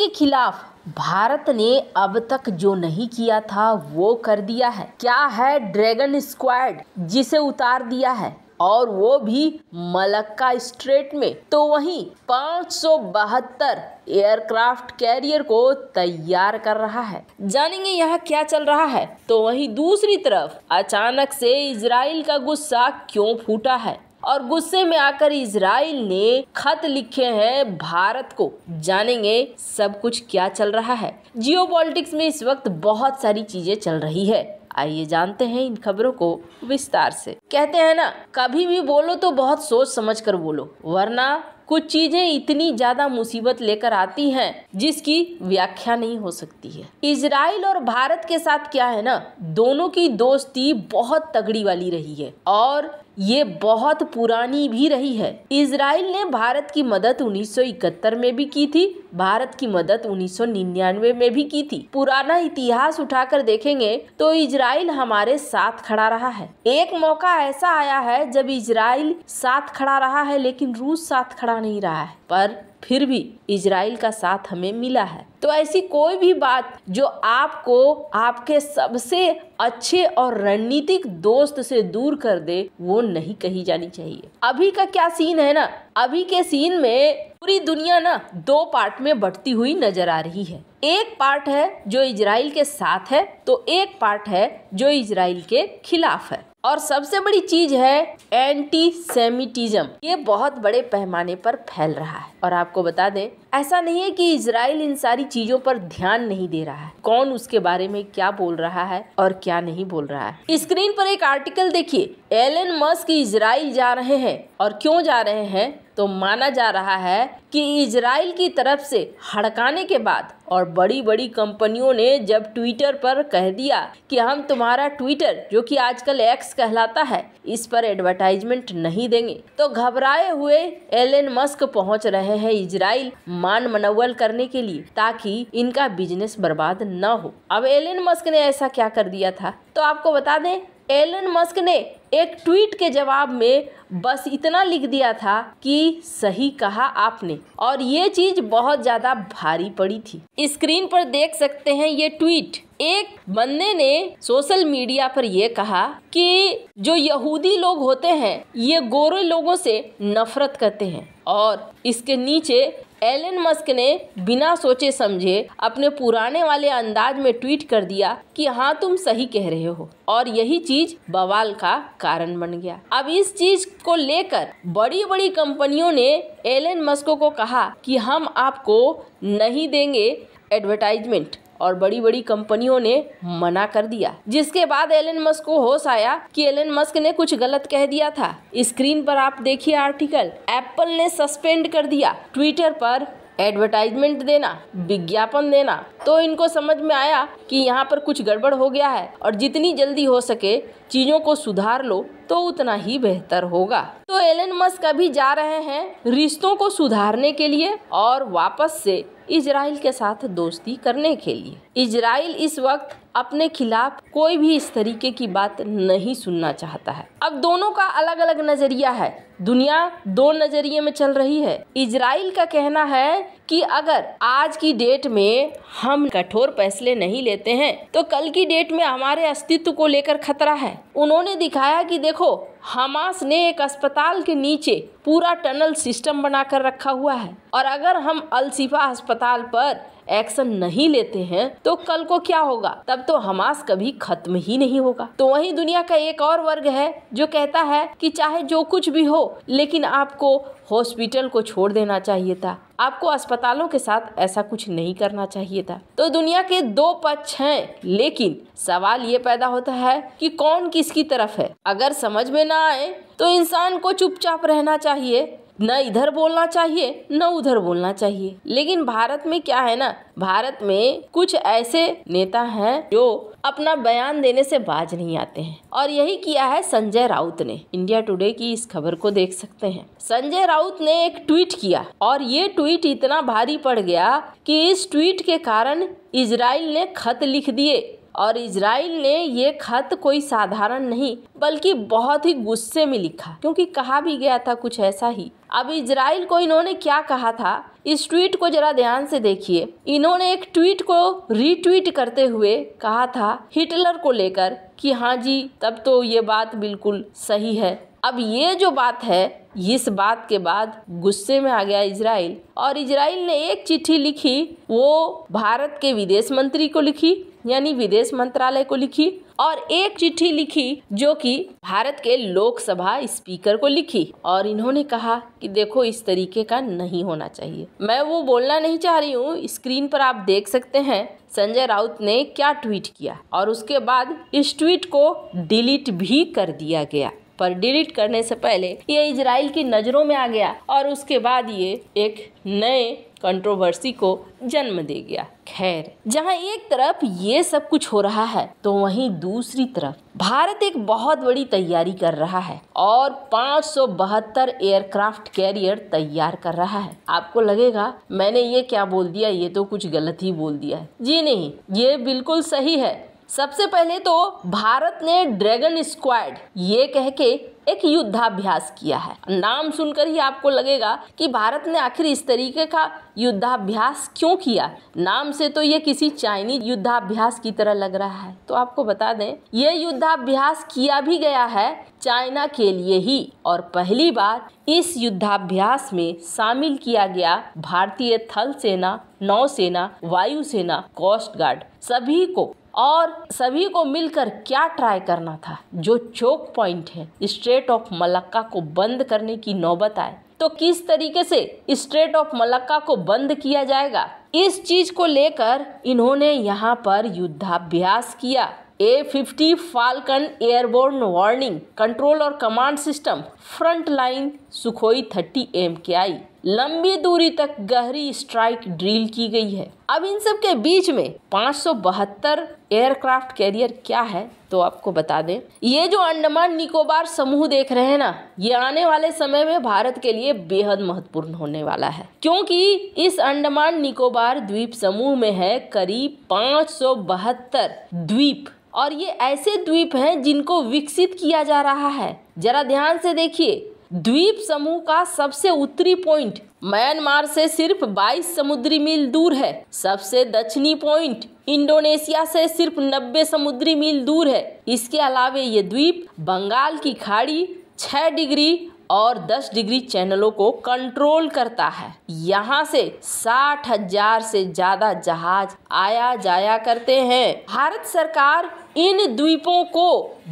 के खिलाफ भारत ने अब तक जो नहीं किया था वो कर दिया है क्या है ड्रैगन स्क्वाड जिसे उतार दिया है और वो भी मलक्का स्ट्रेट में तो वहीं पाँच एयरक्राफ्ट कैरियर को तैयार कर रहा है जानेंगे यहाँ क्या चल रहा है तो वहीं दूसरी तरफ अचानक से इसराइल का गुस्सा क्यों फूटा है और गुस्से में आकर इसराइल ने खत लिखे हैं भारत को जानेंगे सब कुछ क्या चल रहा है जियो में इस वक्त बहुत सारी चीजें चल रही है आइए जानते हैं इन खबरों को विस्तार से कहते हैं ना कभी भी बोलो तो बहुत सोच समझ कर बोलो वरना कुछ चीजें इतनी ज्यादा मुसीबत लेकर आती हैं जिसकी व्याख्या नहीं हो सकती है इसराइल और भारत के साथ क्या है ना दोनों की दोस्ती बहुत तगड़ी वाली रही है और ये बहुत पुरानी भी रही है इसराइल ने भारत की मदद 1971 में भी की थी भारत की मदद 1999 में भी की थी पुराना इतिहास उठाकर देखेंगे तो इसराइल हमारे साथ खड़ा रहा है एक मौका ऐसा आया है जब इसराइल साथ खड़ा रहा है लेकिन रूस साथ खड़ा नहीं रहा है पर फिर भी इजराइल का साथ हमें मिला है तो ऐसी कोई भी बात जो आपको आपके सबसे अच्छे और रणनीतिक दोस्त से दूर कर दे वो नहीं कही जानी चाहिए अभी का क्या सीन है ना अभी के सीन में पूरी दुनिया ना दो पार्ट में बढ़ती हुई नजर आ रही है एक पार्ट है जो इजराइल के साथ है तो एक पार्ट है जो इजराइल के खिलाफ है और सबसे बड़ी चीज है एंटी सेमिटिज्म ये बहुत बड़े पैमाने पर फैल रहा है और आपको बता दें ऐसा नहीं है कि इसराइल इन सारी चीजों पर ध्यान नहीं दे रहा है कौन उसके बारे में क्या बोल रहा है और क्या नहीं बोल रहा है स्क्रीन पर एक आर्टिकल देखिए एलन मस्क इसराइल जा रहे हैं और क्यों जा रहे हैं तो माना जा रहा है कि इजराइल की तरफ से हड़काने के बाद और बड़ी बड़ी कंपनियों ने जब ट्विटर पर कह दिया कि हम तुम्हारा ट्विटर जो कि आजकल एक्स कहलाता है इस पर एडवर्टाइजमेंट नहीं देंगे तो घबराए हुए एलन मस्क पहुंच रहे हैं इजराइल मान मनोवल करने के लिए ताकि इनका बिजनेस बर्बाद न हो अब एलन मस्क ने ऐसा क्या कर दिया था तो आपको बता दें एलन मस्क ने एक ट्वीट के जवाब में बस इतना लिख दिया था कि सही कहा आपने और ये चीज बहुत ज्यादा भारी पड़ी थी स्क्रीन पर देख सकते हैं ये ट्वीट एक बंदे ने सोशल मीडिया पर यह कहा कि जो यहूदी लोग होते हैं ये गोरे लोगों से नफरत करते हैं और इसके नीचे एलन मस्क ने बिना सोचे समझे अपने पुराने वाले अंदाज में ट्वीट कर दिया कि हाँ तुम सही कह रहे हो और यही चीज बवाल का कारण बन गया अब इस चीज को लेकर बड़ी बड़ी कंपनियों ने एलन मस्को को कहा कि हम आपको नहीं देंगे एडवर्टाइजमेंट और बड़ी बड़ी कंपनियों ने मना कर दिया जिसके बाद एलन मस्क को होश आया कि एलन मस्क ने कुछ गलत कह दिया था स्क्रीन पर आप देखिए आर्टिकल एप्पल ने सस्पेंड कर दिया ट्विटर पर एडवर्टाइजमेंट देना विज्ञापन देना तो इनको समझ में आया कि यहाँ पर कुछ गड़बड़ हो गया है और जितनी जल्दी हो सके चीज़ों को सुधार लो तो उतना ही बेहतर होगा तो एलन मस्क अभी जा रहे हैं रिश्तों को सुधारने के लिए और वापस से इसराइल के साथ दोस्ती करने के लिए इसराइल इस वक्त अपने खिलाफ कोई भी इस तरीके की बात नहीं सुनना चाहता है अब दोनों का अलग अलग नज़रिया है दुनिया दो नजरिए में चल रही है इजराइल का कहना है कि अगर आज की डेट में हम कठोर फैसले नहीं लेते हैं तो कल की डेट में हमारे अस्तित्व को लेकर खतरा है उन्होंने दिखाया कि देखो हमास ने एक अस्पताल के नीचे पूरा टनल सिस्टम बनाकर रखा हुआ है और अगर हम अलसिफा अस्पताल पर एक्शन नहीं लेते हैं तो कल को क्या होगा तब तो हमास कभी खत्म ही नहीं होगा तो वही दुनिया का एक और वर्ग है जो कहता है कि चाहे जो कुछ भी हो लेकिन आपको हॉस्पिटल को छोड़ देना चाहिए था आपको अस्पतालों के साथ ऐसा कुछ नहीं करना चाहिए था तो दुनिया के दो पक्ष हैं लेकिन सवाल ये पैदा होता है कि कौन किसकी तरफ है अगर समझ में ना आए तो इंसान को चुपचाप रहना चाहिए न इधर बोलना चाहिए न उधर बोलना चाहिए लेकिन भारत में क्या है ना भारत में कुछ ऐसे नेता हैं जो अपना बयान देने से बाज नहीं आते हैं और यही किया है संजय राउत ने इंडिया टुडे की इस खबर को देख सकते हैं संजय राउत ने एक ट्वीट किया और ये ट्वीट इतना भारी पड़ गया कि इस ट्वीट के कारण इसराइल ने खत लिख दिए और इसराइल ने ये खत कोई साधारण नहीं बल्कि बहुत ही गुस्से में लिखा क्योंकि कहा भी गया था कुछ ऐसा ही अब इसराइल को इन्होंने क्या कहा था इस ट्वीट को जरा ध्यान से देखिए इन्होंने एक ट्वीट को रीट्वीट करते हुए कहा था हिटलर को लेकर कि हाँ जी तब तो ये बात बिल्कुल सही है अब ये जो बात है इस बात के बाद गुस्से में आ गया इजराइल और इजराइल ने एक चिट्ठी लिखी वो भारत के विदेश मंत्री को लिखी यानी विदेश मंत्रालय को लिखी और एक चिट्ठी लिखी जो कि भारत के लोकसभा स्पीकर को लिखी और इन्होंने कहा कि देखो इस तरीके का नहीं होना चाहिए मैं वो बोलना नहीं चाह रही हूँ स्क्रीन पर आप देख सकते हैं संजय राउत ने क्या ट्वीट किया और उसके बाद इस ट्वीट को डिलीट भी कर दिया गया पर डिलीट करने से पहले ये इसराइल की नज़रों में आ गया और उसके बाद ये एक नए कंट्रोवर्सी को जन्म दे गया खैर जहाँ एक तरफ ये सब कुछ हो रहा है तो वहीं दूसरी तरफ भारत एक बहुत बड़ी तैयारी कर रहा है और पाँच एयरक्राफ्ट कैरियर तैयार कर रहा है आपको लगेगा मैंने ये क्या बोल दिया ये तो कुछ गलत ही बोल दिया है जी नहीं ये बिल्कुल सही है सबसे पहले तो भारत ने ड्रैगन स्क्वाड ये कह के एक युद्धाभ्यास किया है नाम सुनकर ही आपको लगेगा कि भारत ने आखिर इस तरीके का युद्धाभ्यास क्यों किया नाम से तो ये किसी चाइनीज युद्धाभ्यास की तरह लग रहा है तो आपको बता दें ये युद्धाभ्यास किया भी गया है चाइना के लिए ही और पहली बार इस युद्धाभ्यास में शामिल किया गया भारतीय थल सेना नौसेना वायुसेना कोस्ट गार्ड सभी को और सभी को मिलकर क्या ट्राई करना था जो चौक पॉइंट है स्ट्रेट ऑफ मलक्का को बंद करने की नौबत आए तो किस तरीके से स्ट्रेट ऑफ मलक्का को बंद किया जाएगा इस चीज को लेकर इन्होंने यहाँ पर युद्धाभ्यास किया A fifty Falcon airborne warning control और command system front line Sukhoi thirty M K I लंबी दूरी तक गहरी स्ट्राइक ड्रिल की गई है अब इन सब के बीच में पाँच एयरक्राफ्ट कैरियर क्या है तो आपको बता दें ये जो अंडमान निकोबार समूह देख रहे हैं ना ये आने वाले समय में भारत के लिए बेहद महत्वपूर्ण होने वाला है क्योंकि इस अंडमान निकोबार द्वीप समूह में है करीब पाँच द्वीप और ये ऐसे द्वीप हैं जिनको विकसित किया जा रहा है जरा ध्यान से देखिए द्वीप समूह का सबसे उत्तरी पॉइंट म्यांमार से सिर्फ 22 समुद्री मील दूर है सबसे दक्षिणी पॉइंट इंडोनेशिया से सिर्फ 90 समुद्री मील दूर है इसके अलावा ये द्वीप बंगाल की खाड़ी 6 डिग्री और 10 डिग्री चैनलों को कंट्रोल करता है यहाँ से साठ हजार से ज्यादा जहाज आया जाया करते हैं भारत सरकार इन द्वीपों को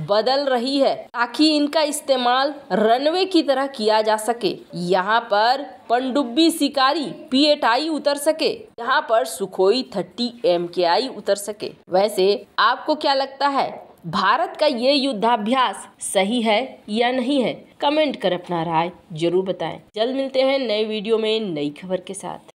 बदल रही है ताकि इनका इस्तेमाल रनवे की तरह किया जा सके यहाँ पर पनडुब्बी शिकारी पीएटआई उतर सके यहाँ पर सुखोई थर्टी एम के आई उतर सके वैसे आपको क्या लगता है भारत का ये युद्धाभ्यास सही है या नहीं है कमेंट कर अपना राय जरूर बताएं जल्द मिलते हैं नए वीडियो में नई खबर के साथ